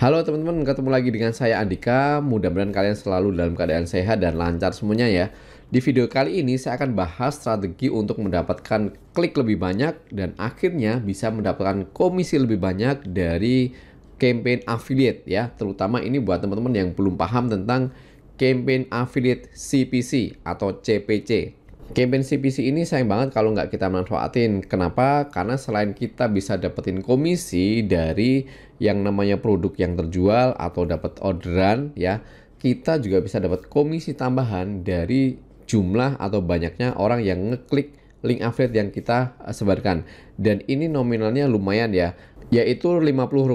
Halo teman-teman, ketemu lagi dengan saya Andika. Mudah-mudahan kalian selalu dalam keadaan sehat dan lancar semuanya ya. Di video kali ini saya akan bahas strategi untuk mendapatkan klik lebih banyak dan akhirnya bisa mendapatkan komisi lebih banyak dari campaign affiliate ya. Terutama ini buat teman-teman yang belum paham tentang campaign affiliate CPC atau CPC campaign CPC ini sayang banget kalau nggak kita manfaatin. Kenapa? Karena selain kita bisa dapetin komisi dari yang namanya produk yang terjual atau dapat orderan ya, kita juga bisa dapat komisi tambahan dari jumlah atau banyaknya orang yang ngeklik link affiliate yang kita eh, sebarkan. Dan ini nominalnya lumayan ya, yaitu Rp50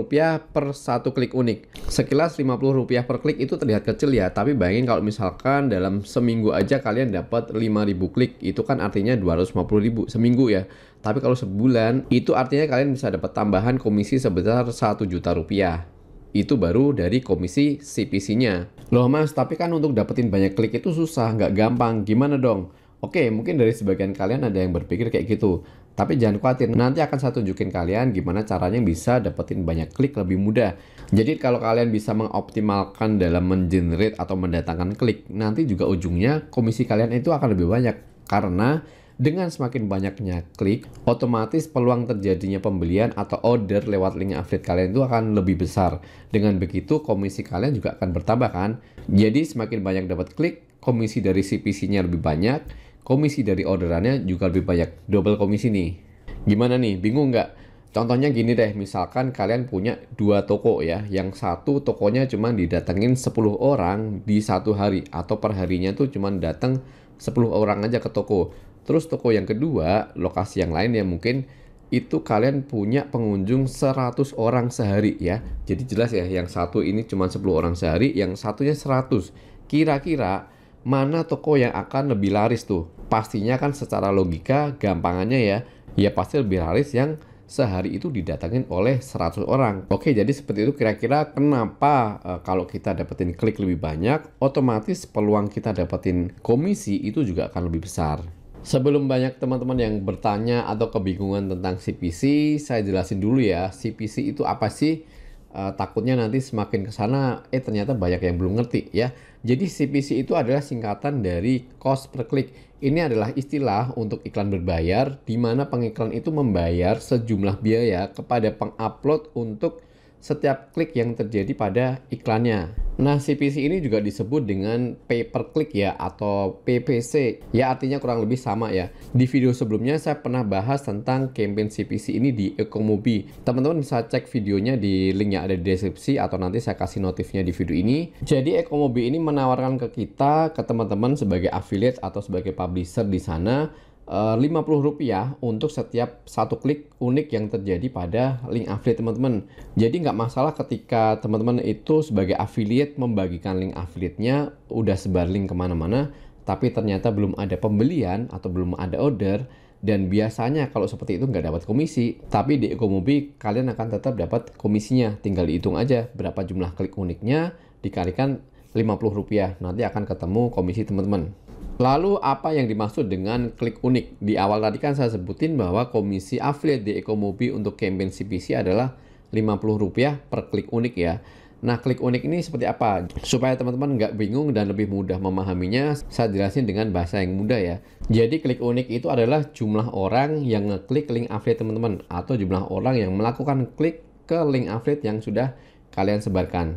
per satu klik unik. Sekilas Rp50 per klik itu terlihat kecil ya, tapi bayangin kalau misalkan dalam seminggu aja kalian dapat 5000 klik, itu kan artinya 250.000 seminggu ya. Tapi kalau sebulan itu artinya kalian bisa dapat tambahan komisi sebesar 1 juta rupiah. Itu baru dari komisi CPC-nya. Loh mas, tapi kan untuk dapetin banyak klik itu susah, nggak gampang. Gimana dong? Oke, mungkin dari sebagian kalian ada yang berpikir kayak gitu. Tapi jangan khawatir, nanti akan saya tunjukin kalian gimana caranya bisa dapetin banyak klik lebih mudah. Jadi kalau kalian bisa mengoptimalkan dalam mengenerate atau mendatangkan klik, nanti juga ujungnya komisi kalian itu akan lebih banyak. Karena dengan semakin banyaknya klik, otomatis peluang terjadinya pembelian atau order lewat link affiliate kalian itu akan lebih besar. Dengan begitu, komisi kalian juga akan bertambah kan? Jadi semakin banyak dapat klik, komisi dari CPC-nya lebih banyak, komisi dari orderannya juga lebih banyak. Double komisi nih. Gimana nih? Bingung nggak? Contohnya gini deh, misalkan kalian punya dua toko ya, yang satu tokonya cuma didatengin 10 orang di satu hari, atau perharinya tuh cuma datang 10 orang aja ke toko. Terus toko yang kedua, lokasi yang lain ya mungkin itu kalian punya pengunjung 100 orang sehari ya. Jadi jelas ya, yang satu ini cuma 10 orang sehari, yang satunya 100. Kira-kira mana toko yang akan lebih laris tuh? Pastinya kan secara logika gampangannya ya, ya pasti lebih laris yang sehari itu didatangin oleh 100 orang. Oke, jadi seperti itu kira-kira kenapa e, kalau kita dapetin klik lebih banyak, otomatis peluang kita dapetin komisi itu juga akan lebih besar. Sebelum banyak teman-teman yang bertanya atau kebingungan tentang CPC, saya jelasin dulu ya, CPC itu apa sih? E, takutnya nanti semakin ke sana, eh ternyata banyak yang belum ngerti ya. Jadi CPC itu adalah singkatan dari cost per click. Ini adalah istilah untuk iklan berbayar, di mana pengiklan itu membayar sejumlah biaya kepada pengupload untuk setiap klik yang terjadi pada iklannya. Nah, CPC ini juga disebut dengan pay per click ya atau PPC. Ya artinya kurang lebih sama ya. Di video sebelumnya saya pernah bahas tentang campaign CPC ini di Ecomobi. Teman-teman bisa cek videonya di link yang ada di deskripsi atau nanti saya kasih notifnya di video ini. Jadi Ecomobi ini menawarkan ke kita, ke teman-teman sebagai affiliate atau sebagai publisher di sana Eh, Rp50 untuk setiap satu klik unik yang terjadi pada link affiliate teman-teman. Jadi nggak masalah ketika teman-teman itu sebagai affiliate membagikan link affiliate-nya udah sebar link kemana-mana, tapi ternyata belum ada pembelian atau belum ada order, dan biasanya kalau seperti itu nggak dapat komisi, tapi di Ekomobi kalian akan tetap dapat komisinya. Tinggal dihitung aja berapa jumlah klik uniknya dikalikan Rp50, nanti akan ketemu komisi teman-teman. Lalu apa yang dimaksud dengan klik unik? Di awal tadi kan saya sebutin bahwa komisi affiliate di Ekomobi untuk campaign CPC adalah Rp50 per klik unik ya. Nah, klik unik ini seperti apa? Supaya teman-teman nggak bingung dan lebih mudah memahaminya, saya jelasin dengan bahasa yang mudah ya. Jadi, klik unik itu adalah jumlah orang yang ngeklik link affiliate teman-teman atau jumlah orang yang melakukan klik ke link affiliate yang sudah kalian sebarkan.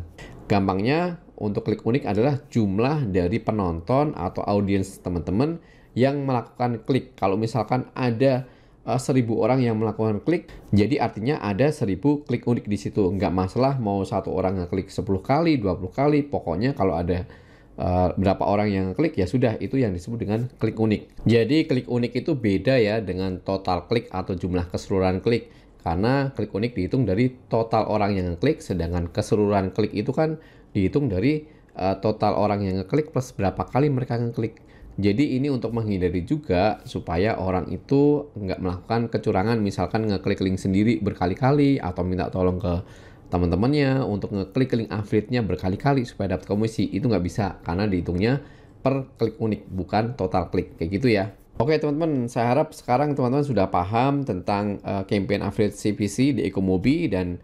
Gampangnya untuk klik unik adalah jumlah dari penonton atau audiens teman-teman yang melakukan klik. Kalau misalkan ada eh, seribu orang yang melakukan klik, jadi artinya ada seribu klik unik di situ. Nggak masalah mau satu orang ngeklik 10 kali, 20 kali, pokoknya kalau ada Uh, berapa orang yang klik ya sudah itu yang disebut dengan klik unik. Jadi klik unik itu beda ya dengan total klik atau jumlah keseluruhan klik karena klik unik dihitung dari total orang yang ngeklik sedangkan keseluruhan klik itu kan dihitung dari uh, total orang yang ngeklik plus berapa kali mereka ngeklik jadi ini untuk menghindari juga supaya orang itu nggak melakukan kecurangan misalkan ngeklik link sendiri berkali-kali atau minta tolong ke teman-temannya untuk ngeklik link affiliate-nya berkali-kali supaya dapat komisi itu nggak bisa karena dihitungnya per klik unik bukan total klik kayak gitu ya Oke teman-teman, saya harap sekarang teman-teman sudah paham tentang uh, campaign affiliate CPC di Ecomobi dan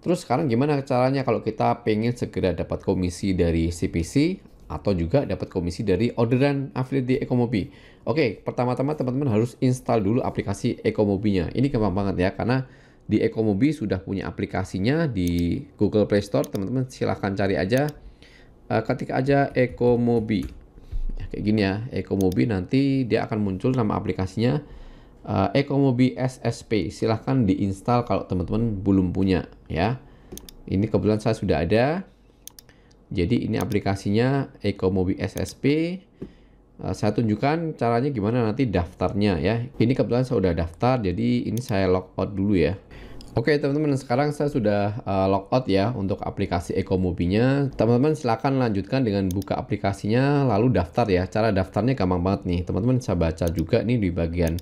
terus sekarang gimana caranya kalau kita pengen segera dapat komisi dari CPC atau juga dapat komisi dari orderan affiliate di Ecomobi. Oke, pertama-tama teman-teman harus install dulu aplikasi Ecomobinya. Ini gampang banget ya karena di Ecomobi sudah punya aplikasinya di Google Play Store. Teman-teman silahkan cari aja, uh, ketik aja Ecomobi kayak gini ya Ecomobi nanti dia akan muncul nama aplikasinya uh, eh, Ecomobi SSP silahkan diinstal kalau teman-teman belum punya ya ini kebetulan saya sudah ada jadi ini aplikasinya Ecomobi SSP uh, eh, saya tunjukkan caranya gimana nanti daftarnya ya ini kebetulan saya sudah daftar jadi ini saya logout dulu ya Oke teman-teman, sekarang saya sudah uh, eh, logout ya untuk aplikasi Ecomovie-nya. Teman-teman silahkan lanjutkan dengan buka aplikasinya lalu daftar ya. Cara daftarnya gampang banget nih. Teman-teman bisa baca juga nih di bagian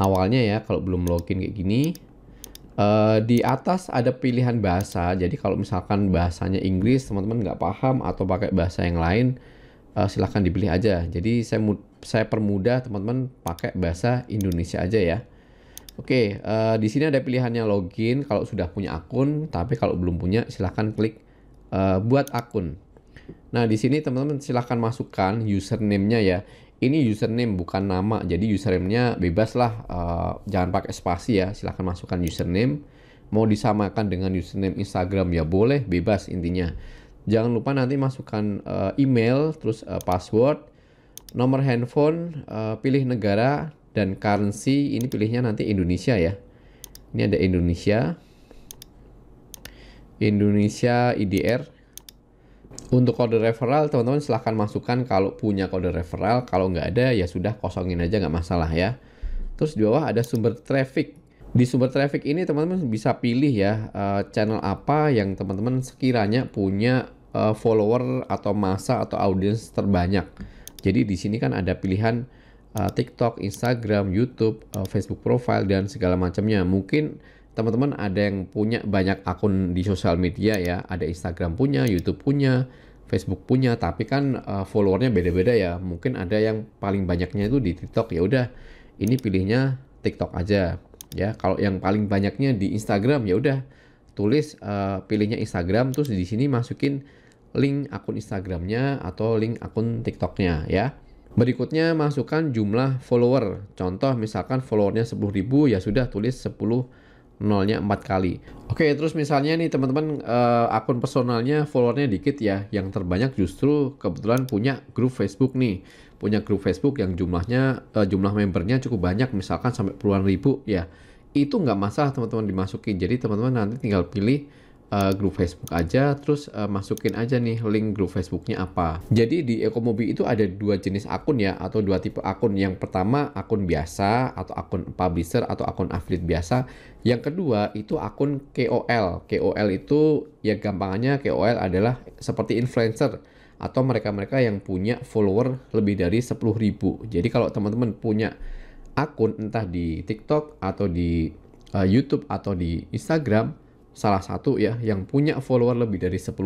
awalnya ya kalau belum login kayak gini. Uh, di atas ada pilihan bahasa. Jadi kalau misalkan bahasanya Inggris teman-teman nggak paham atau pakai bahasa yang lain uh, eh, silahkan dipilih aja. Jadi saya saya permudah teman-teman pakai bahasa Indonesia aja ya. Oke, okay, uh, eh, di sini ada pilihannya login kalau sudah punya akun, tapi kalau belum punya silahkan klik uh, buat akun. Nah, di sini teman-teman silahkan masukkan username-nya ya. Ini username bukan nama, jadi username-nya bebas lah, uh, eh, jangan pakai spasi ya. Silahkan masukkan username. Mau disamakan dengan username Instagram ya boleh, bebas intinya. Jangan lupa nanti masukkan uh, email, terus uh, password, nomor handphone, uh, pilih negara, dan currency ini pilihnya nanti Indonesia ya ini ada Indonesia Indonesia IDR untuk kode referral teman-teman silahkan masukkan kalau punya kode referral kalau nggak ada ya sudah kosongin aja nggak masalah ya terus di bawah ada sumber traffic di sumber traffic ini teman-teman bisa pilih ya eh, channel apa yang teman-teman sekiranya punya eh, follower atau masa atau audiens terbanyak jadi di sini kan ada pilihan uh, TikTok, Instagram, YouTube, uh, Facebook profile dan segala macamnya. Mungkin teman-teman ada yang punya banyak akun di sosial media ya, ada Instagram punya, YouTube punya, Facebook punya, tapi kan uh, followernya beda-beda ya. Mungkin ada yang paling banyaknya itu di TikTok ya udah, ini pilihnya TikTok aja ya. Kalau yang paling banyaknya di Instagram ya udah tulis uh, pilihnya Instagram terus di sini masukin link akun Instagramnya atau link akun TikToknya ya. Berikutnya masukkan jumlah follower. Contoh misalkan followernya 10.000 ya sudah tulis 10 nolnya 4 kali. Oke, terus misalnya nih teman-teman uh, akun personalnya followernya dikit ya. Yang terbanyak justru kebetulan punya grup Facebook nih. Punya grup Facebook yang jumlahnya uh, jumlah membernya cukup banyak misalkan sampai puluhan ribu ya. Itu nggak masalah teman-teman dimasukin. Jadi teman-teman nanti tinggal pilih uh, grup Facebook aja, terus uh, masukin aja nih link grup Facebooknya apa. Jadi di Ekomobi itu ada dua jenis akun ya, atau dua tipe akun. Yang pertama akun biasa atau akun publisher atau akun affiliate biasa. Yang kedua itu akun KOL. KOL itu ya gampangnya KOL adalah seperti influencer atau mereka-mereka yang punya follower lebih dari 10.000. Jadi kalau teman-teman punya akun entah di TikTok atau di uh, YouTube atau di Instagram salah satu ya yang punya follower lebih dari 10.000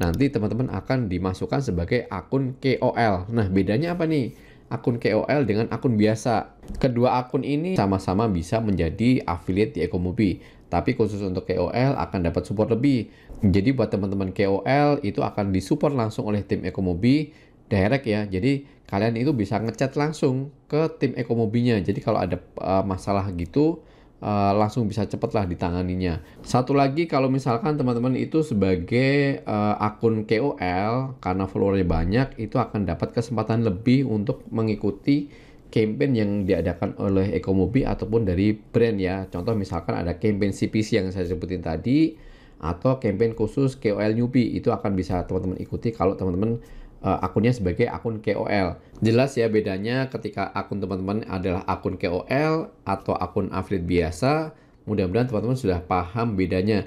nanti teman-teman akan dimasukkan sebagai akun KOL. Nah, bedanya apa nih? Akun KOL dengan akun biasa. Kedua akun ini sama-sama bisa menjadi affiliate di Ekomobi, tapi khusus untuk KOL akan dapat support lebih. Jadi buat teman-teman KOL itu akan disupport langsung oleh tim Ekomobi direct ya. Jadi kalian itu bisa ngechat langsung ke tim Ekomobinya. Jadi kalau ada uh, masalah gitu uh, langsung bisa cepat lah ditanganinya. Satu lagi kalau misalkan teman-teman itu sebagai uh, akun KOL karena followernya banyak itu akan dapat kesempatan lebih untuk mengikuti campaign yang diadakan oleh Ekomobi ataupun dari brand ya. Contoh misalkan ada campaign CPC yang saya sebutin tadi atau campaign khusus KOL newbie itu akan bisa teman-teman ikuti kalau teman-teman uh, akunnya sebagai akun KOL. Jelas ya bedanya ketika akun teman-teman adalah akun KOL atau akun affiliate biasa. Mudah-mudahan teman-teman sudah paham bedanya.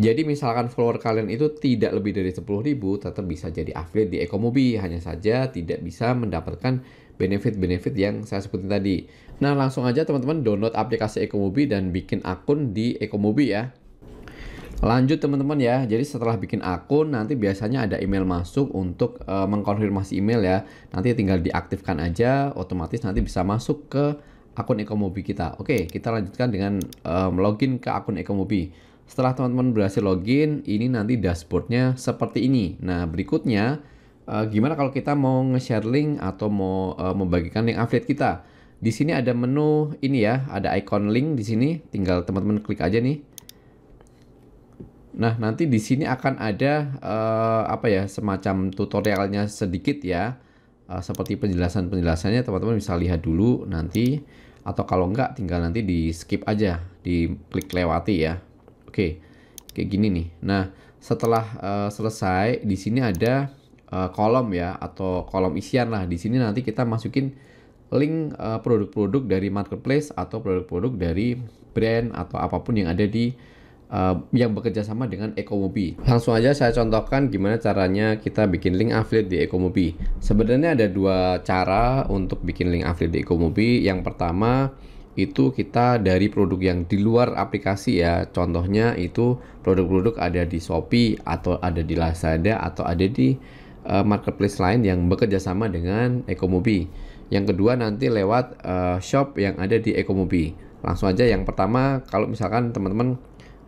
Jadi misalkan follower kalian itu tidak lebih dari ribu, tetap bisa jadi affiliate di Ekomobi, hanya saja tidak bisa mendapatkan benefit-benefit yang saya sebutin tadi. Nah, langsung aja teman-teman download aplikasi Ekomobi dan bikin akun di Ekomobi ya. Lanjut teman-teman ya. Jadi setelah bikin akun nanti biasanya ada email masuk untuk e, mengkonfirmasi email ya. Nanti tinggal diaktifkan aja otomatis nanti bisa masuk ke akun Ekomobi kita. Oke, kita lanjutkan dengan e, login ke akun Ekomobi. Setelah teman-teman berhasil login, ini nanti dashboardnya seperti ini. Nah, berikutnya e, gimana kalau kita mau nge-share link atau mau e, membagikan link affiliate kita? Di sini ada menu ini ya, ada icon link di sini, tinggal teman-teman klik aja nih Nah, nanti di sini akan ada uh, apa ya, semacam tutorialnya sedikit ya. Uh, seperti penjelasan-penjelasannya teman-teman bisa lihat dulu nanti atau kalau enggak tinggal nanti di skip aja, di klik lewati ya. Oke. Kayak gini nih. Nah, setelah uh, selesai di sini ada uh, kolom ya atau kolom isian lah. Di sini nanti kita masukin link produk-produk uh, produk -produk dari marketplace atau produk-produk dari brand atau apapun yang ada di uh, yang bekerja sama dengan Ecomobi. Langsung aja saya contohkan gimana caranya kita bikin link affiliate di Ecomobi. Sebenarnya ada dua cara untuk bikin link affiliate di Ecomobi. Yang pertama itu kita dari produk yang di luar aplikasi ya. Contohnya itu produk-produk ada di Shopee atau ada di Lazada atau ada di uh, marketplace lain yang bekerja sama dengan Ecomobi. Yang kedua nanti lewat uh, shop yang ada di Ecomobi. Langsung aja yang pertama kalau misalkan teman-teman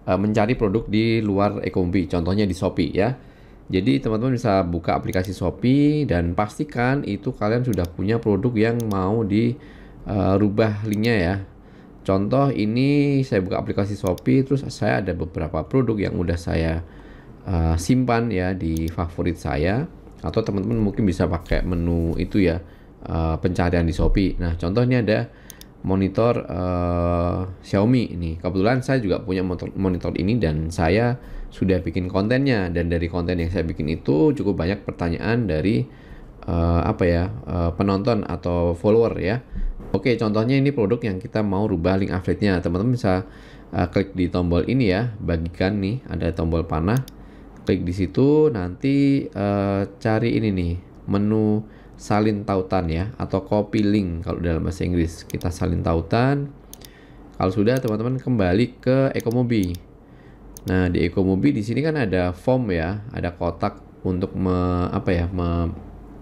Eh, mencari produk di luar ekonomi, contohnya di Shopee ya. Jadi teman-teman bisa buka aplikasi Shopee dan pastikan itu kalian sudah punya produk yang mau dirubah eh, uh, linknya ya. Contoh ini saya buka aplikasi Shopee terus saya ada beberapa produk yang udah saya uh, simpan ya di favorit saya atau teman-teman mungkin bisa pakai menu itu ya uh, pencarian di Shopee. Nah contohnya ada monitor uh, Xiaomi ini. Kebetulan saya juga punya monitor, ini dan saya sudah bikin kontennya dan dari konten yang saya bikin itu cukup banyak pertanyaan dari uh, apa ya uh, penonton atau follower ya. Oke, contohnya ini produk yang kita mau rubah link affiliate-nya. Teman-teman bisa uh, klik di tombol ini ya, bagikan nih ada tombol panah. Klik di situ nanti uh, cari ini nih menu salin tautan ya atau copy link kalau dalam bahasa Inggris. Kita salin tautan. Kalau sudah teman-teman kembali ke ekomobi Nah, di ekomobi di sini kan ada form ya, ada kotak untuk me, apa ya, me,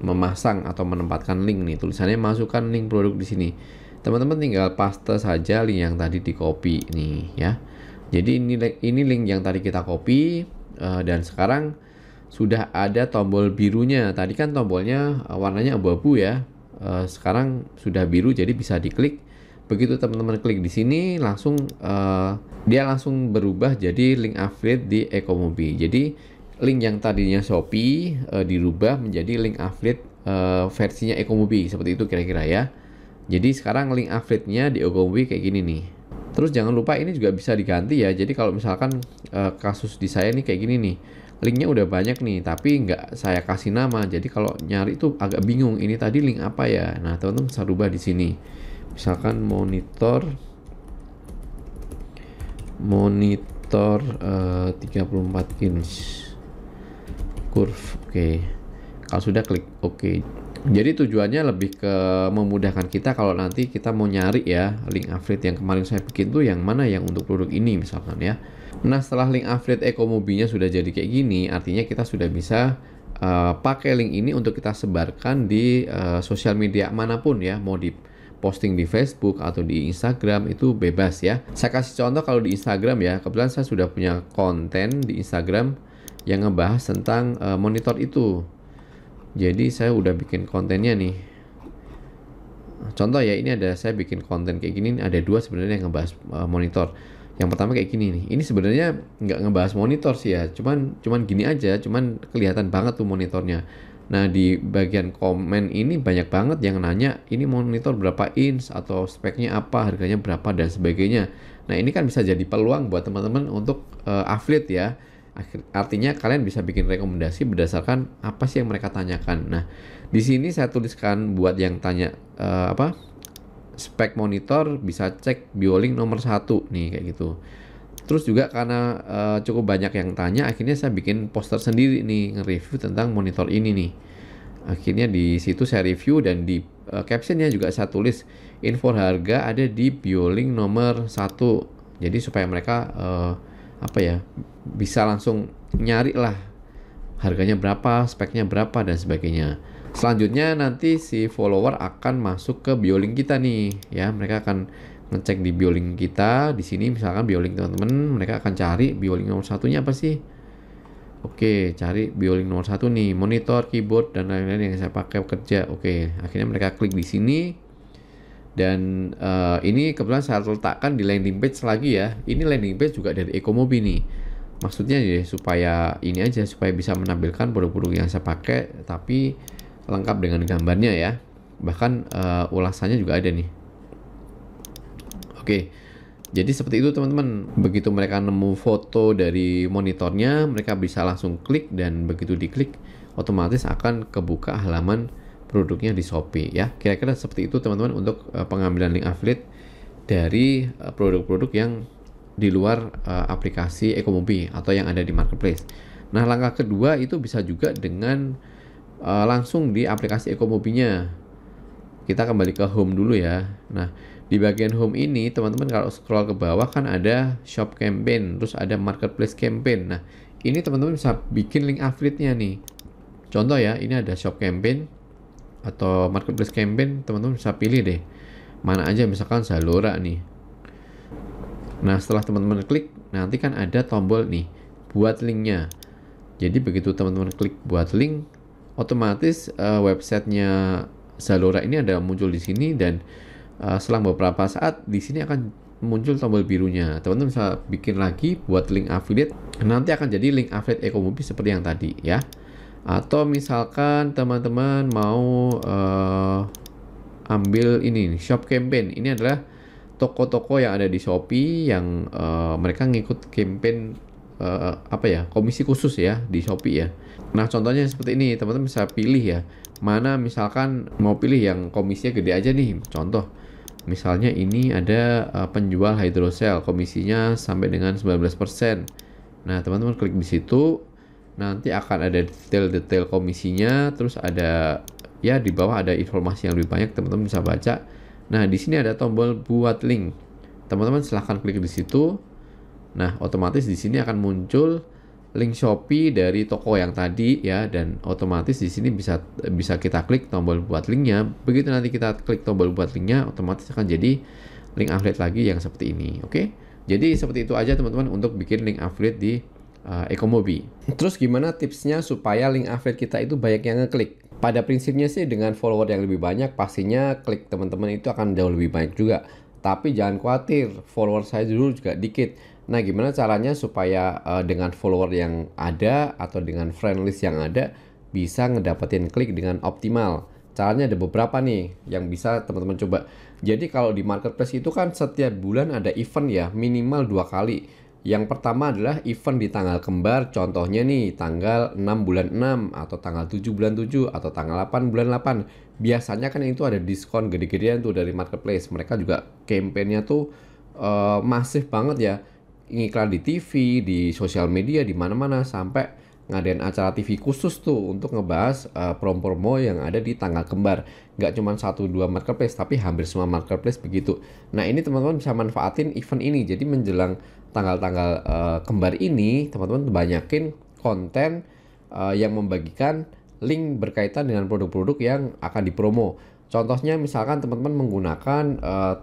memasang atau menempatkan link nih. Tulisannya masukkan link produk di sini. Teman-teman tinggal paste saja link yang tadi di copy nih ya. Jadi ini ini link yang tadi kita copy uh, dan sekarang sudah ada tombol birunya. Tadi kan tombolnya eh, warnanya abu-abu ya. Eh, sekarang sudah biru jadi bisa diklik. Begitu teman-teman klik di sini langsung eh, dia langsung berubah jadi link affiliate di Ekomobi. Jadi link yang tadinya Shopee dirubah menjadi link affiliate versinya Ekomobi seperti itu kira-kira ya. Jadi sekarang link affiliate-nya di Ekomobi kayak gini nih. Terus jangan lupa ini juga bisa diganti ya. Jadi kalau misalkan kasus di saya nih kayak gini nih linknya udah banyak nih tapi nggak saya kasih nama jadi kalau nyari itu agak bingung ini tadi link apa ya nah teman-teman bisa rubah di sini misalkan monitor monitor eh, uh, 34 inch curve oke okay. kalau sudah klik oke okay. Jadi tujuannya lebih ke memudahkan kita kalau nanti kita mau nyari ya link affiliate yang kemarin saya bikin tuh yang mana yang untuk produk ini misalkan ya. Nah setelah link affiliate ekomobinya sudah jadi kayak gini, artinya kita sudah bisa uh, pakai link ini untuk kita sebarkan di uh, sosial media manapun ya, mau di posting di Facebook atau di Instagram itu bebas ya. Saya kasih contoh kalau di Instagram ya, kebetulan saya sudah punya konten di Instagram yang ngebahas tentang uh, monitor itu jadi saya udah bikin kontennya nih contoh ya ini ada saya bikin konten kayak gini ada dua sebenarnya yang ngebahas uh, monitor yang pertama kayak gini nih ini sebenarnya nggak ngebahas monitor sih ya cuman cuman gini aja cuman kelihatan banget tuh monitornya nah di bagian komen ini banyak banget yang nanya ini monitor berapa inch atau speknya apa harganya berapa dan sebagainya nah ini kan bisa jadi peluang buat teman-teman untuk uh, affiliate ya Artinya kalian bisa bikin rekomendasi berdasarkan apa sih yang mereka tanyakan. Nah, di sini saya tuliskan buat yang tanya uh, apa spek monitor bisa cek BioLink nomor satu nih kayak gitu. Terus juga karena uh, cukup banyak yang tanya, akhirnya saya bikin poster sendiri nih nge-review tentang monitor ini nih. Akhirnya di situ saya review dan di uh, captionnya juga saya tulis info harga ada di BioLink nomor satu. Jadi supaya mereka uh, apa ya bisa langsung nyari lah harganya berapa, speknya berapa dan sebagainya. Selanjutnya nanti si follower akan masuk ke biolink kita nih, ya mereka akan ngecek di biolink kita. Di sini misalkan biolink teman-teman, mereka akan cari biolink nomor satunya apa sih? Oke, cari biolink nomor satu nih, monitor, keyboard dan lain-lain yang saya pakai kerja. Oke, akhirnya mereka klik di sini, dan uh, ini kebetulan saya letakkan di landing page lagi ya. Ini landing page juga dari Ecomobi nih. Maksudnya ya supaya ini aja supaya bisa menampilkan produk-produk yang saya pakai tapi lengkap dengan gambarnya ya. Bahkan uh, ulasannya juga ada nih. Oke. Jadi seperti itu teman-teman. Begitu mereka nemu foto dari monitornya, mereka bisa langsung klik dan begitu diklik otomatis akan kebuka halaman produknya di Shopee ya. Kira-kira seperti itu teman-teman untuk uh, pengambilan link affiliate dari eh, produk-produk uh, yang di luar uh, aplikasi Ekomobi atau yang ada di marketplace. Nah, langkah kedua itu bisa juga dengan uh, langsung di aplikasi Ekomobinya. Kita kembali ke home dulu ya. Nah, di bagian home ini teman-teman kalau scroll ke bawah kan ada shop campaign, terus ada marketplace campaign. Nah, ini teman-teman bisa bikin link affiliate-nya nih. Contoh ya, ini ada shop campaign atau marketplace campaign teman-teman bisa pilih deh mana aja misalkan Zalora nih nah setelah teman-teman klik nanti kan ada tombol nih buat linknya jadi begitu teman-teman klik buat link otomatis uh, websitenya Zalora ini ada muncul di sini dan uh, selang beberapa saat di sini akan muncul tombol birunya. Teman-teman bisa bikin lagi buat link affiliate. Nanti akan jadi link affiliate ekomobi seperti yang tadi ya atau misalkan teman-teman mau uh, ambil ini shop campaign ini adalah toko-toko yang ada di Shopee yang uh, mereka ngikut campaign uh, apa ya komisi khusus ya di Shopee ya nah contohnya seperti ini teman-teman bisa pilih ya mana misalkan mau pilih yang komisinya gede aja nih contoh misalnya ini ada uh, penjual hydrocell komisinya sampai dengan 19% nah teman-teman klik di situ nanti akan ada detail-detail komisinya terus ada ya di bawah ada informasi yang lebih banyak teman-teman bisa baca nah di sini ada tombol buat link teman-teman silahkan klik di situ nah otomatis di sini akan muncul link Shopee dari toko yang tadi ya dan otomatis di sini bisa bisa kita klik tombol buat linknya begitu nanti kita klik tombol buat linknya otomatis akan jadi link affiliate lagi yang seperti ini oke okay? jadi seperti itu aja teman-teman untuk bikin link affiliate di uh, Ecomobi. Terus gimana tipsnya supaya link affiliate kita itu banyak yang ngeklik? Pada prinsipnya sih dengan follower yang lebih banyak pastinya klik teman-teman itu akan jauh lebih banyak juga. Tapi jangan khawatir, follower saya dulu juga dikit. Nah, gimana caranya supaya uh, dengan follower yang ada atau dengan friend list yang ada bisa ngedapetin klik dengan optimal? Caranya ada beberapa nih yang bisa teman-teman coba. Jadi kalau di marketplace itu kan setiap bulan ada event ya, minimal dua kali yang pertama adalah event di tanggal kembar, contohnya nih tanggal 6 bulan 6 atau tanggal 7 bulan 7 atau tanggal 8 bulan 8. Biasanya kan itu ada diskon gede-gedean tuh dari marketplace. Mereka juga kampanyenya tuh uh, masif banget ya. Ngiklan di TV, di sosial media, di mana-mana sampai ngadain acara TV khusus tuh untuk ngebahas uh, promo-promo yang ada di tanggal kembar. Nggak cuma satu dua marketplace, tapi hampir semua marketplace begitu. Nah ini teman-teman bisa manfaatin event ini. Jadi menjelang tanggal-tanggal uh, kembar ini teman-teman banyakin konten uh, yang membagikan link berkaitan dengan produk-produk yang akan dipromo. Contohnya misalkan teman-teman menggunakan eh,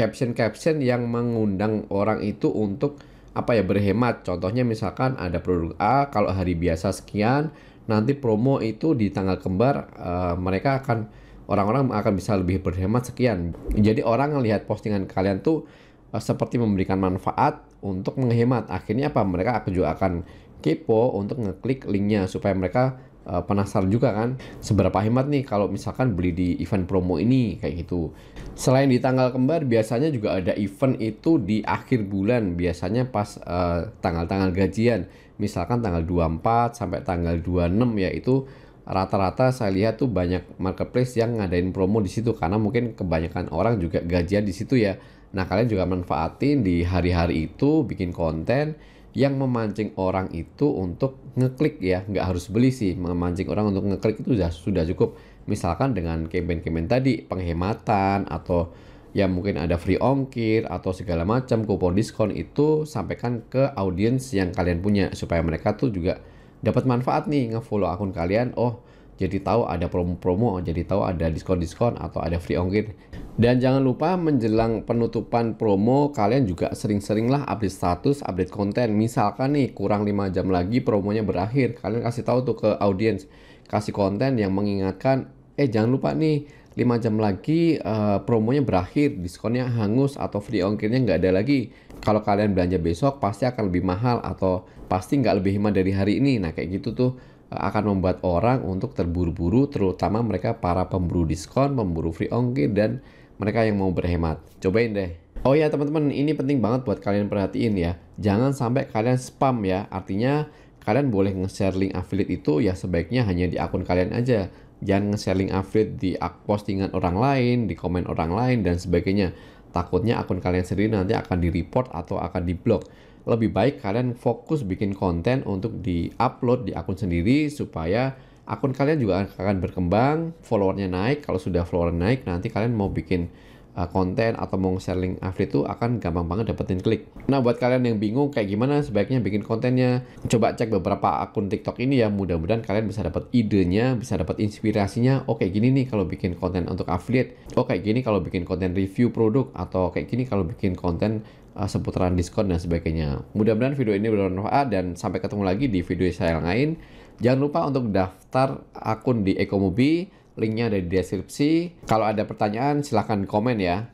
caption-caption uh, yang mengundang orang itu untuk apa ya berhemat. Contohnya misalkan ada produk A kalau hari biasa sekian, nanti promo itu di tanggal kembar uh, mereka akan orang-orang akan bisa lebih berhemat sekian. Jadi orang melihat postingan kalian tuh Eh, seperti memberikan manfaat untuk menghemat. Akhirnya apa? Mereka juga akan kepo untuk ngeklik linknya supaya mereka eh, penasaran juga kan seberapa hemat nih kalau misalkan beli di event promo ini kayak gitu. Selain di tanggal kembar biasanya juga ada event itu di akhir bulan biasanya pas eh, tanggal-tanggal uh, tanggal -tanggal gajian. Misalkan tanggal 24 sampai tanggal 26 yaitu rata-rata saya lihat tuh banyak marketplace yang ngadain promo di situ karena mungkin kebanyakan orang juga gajian di situ ya Nah, kalian juga manfaatin di hari-hari itu bikin konten yang memancing orang itu untuk ngeklik ya, nggak harus beli sih, memancing orang untuk ngeklik itu sudah sudah cukup. Misalkan dengan campaign-campaign tadi, penghematan atau ya mungkin ada free ongkir atau segala macam kupon diskon itu sampaikan ke audiens yang kalian punya supaya mereka tuh juga dapat manfaat nih ngefollow akun kalian. Oh, jadi tahu ada promo-promo, jadi tahu ada diskon-diskon atau ada free ongkir. Dan jangan lupa menjelang penutupan promo, kalian juga sering-seringlah update status, update konten. Misalkan nih kurang 5 jam lagi promonya berakhir, kalian kasih tahu tuh ke audiens, kasih konten yang mengingatkan, eh jangan lupa nih 5 jam lagi uh, promonya berakhir, diskonnya hangus atau free ongkirnya nggak ada lagi. Kalau kalian belanja besok pasti akan lebih mahal atau pasti nggak lebih hemat dari hari ini. Nah kayak gitu tuh akan membuat orang untuk terburu-buru terutama mereka para pemburu diskon, pemburu free ongkir dan mereka yang mau berhemat. Cobain deh. Oh ya teman-teman, ini penting banget buat kalian perhatiin ya. Jangan sampai kalian spam ya. Artinya kalian boleh nge-share link affiliate itu ya sebaiknya hanya di akun kalian aja. Jangan nge-share link affiliate di postingan orang lain, di komen orang lain dan sebagainya. Takutnya akun kalian sendiri nanti akan di-report atau akan di-block lebih baik kalian fokus bikin konten untuk di-upload di akun sendiri supaya akun kalian juga akan berkembang, followernya naik. Kalau sudah follower naik, nanti kalian mau bikin uh, konten atau mau selling afri affiliate itu akan gampang banget dapetin klik. Nah, buat kalian yang bingung kayak gimana sebaiknya bikin kontennya, coba cek beberapa akun TikTok ini ya. Mudah-mudahan kalian bisa dapat idenya, bisa dapat inspirasinya. Oke, oh, gini nih kalau bikin konten untuk affiliate. Oke, oh, gini kalau bikin konten review produk atau kayak gini kalau bikin konten Eh, seputaran diskon dan sebagainya. Mudah-mudahan video ini bermanfaat dan sampai ketemu lagi di video saya yang lain. Jangan lupa untuk daftar akun di Ekomobi, linknya ada di deskripsi. Kalau ada pertanyaan silahkan komen ya.